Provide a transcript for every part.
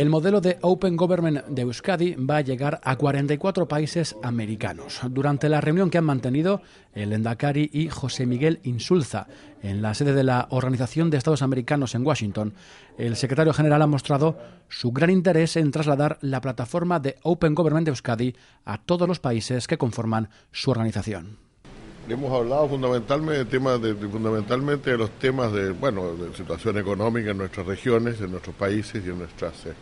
El modelo de Open Government de Euskadi va a llegar a 44 países americanos. Durante la reunión que han mantenido el Endacari y José Miguel Insulza en la sede de la Organización de Estados Americanos en Washington, el secretario general ha mostrado su gran interés en trasladar la plataforma de Open Government de Euskadi a todos los países que conforman su organización hemos hablado fundamentalmente de, fundamentalmente los temas de, bueno, de situación económica en nuestras regiones, en nuestros países y en nuestras, eh,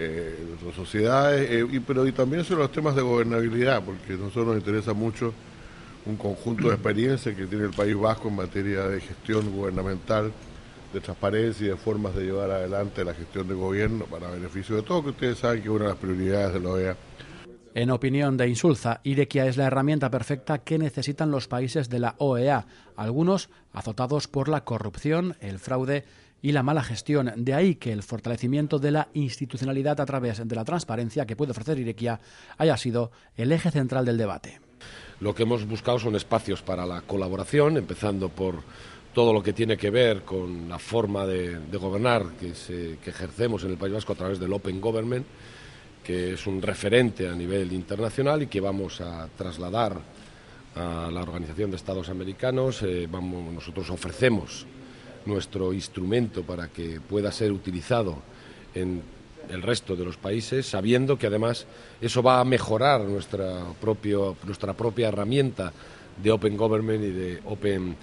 eh, sociedades, eh, y, pero también sobre los temas de gobernabilidad, porque a nosotros nos interesa mucho un conjunto de experiencias que tiene el País Vasco en materia de gestión gubernamental, de transparencia y de formas de llevar adelante la gestión de gobierno para beneficio de todos, que ustedes saben que una de las prioridades de la OEA en opinión de Insulza, IREQUIA es la herramienta perfecta que necesitan los países de la OEA, algunos azotados por la corrupción, el fraude y la mala gestión. De ahí que el fortalecimiento de la institucionalidad a través de la transparencia que puede ofrecer IREQUIA haya sido el eje central del debate. Lo que hemos buscado son espacios para la colaboración, empezando por todo lo que tiene que ver con la forma de, gobernar que ejercemos en el País Vasco a través del Open Government que es un referente a nivel internacional y que vamos a trasladar a la Organización de Estados Americanos. Eh, vamos, nosotros ofrecemos nuestro instrumento para que pueda ser utilizado en el resto de los países, sabiendo que además eso va a mejorar nuestra, propio, nuestra propia herramienta de Open Government y de Open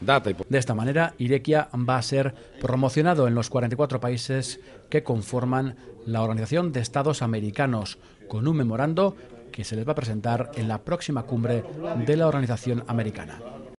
de esta manera, Irequia va a ser promocionado en los 44 países que conforman la Organización de Estados Americanos, con un memorando que se les va a presentar en la próxima cumbre de la organización americana.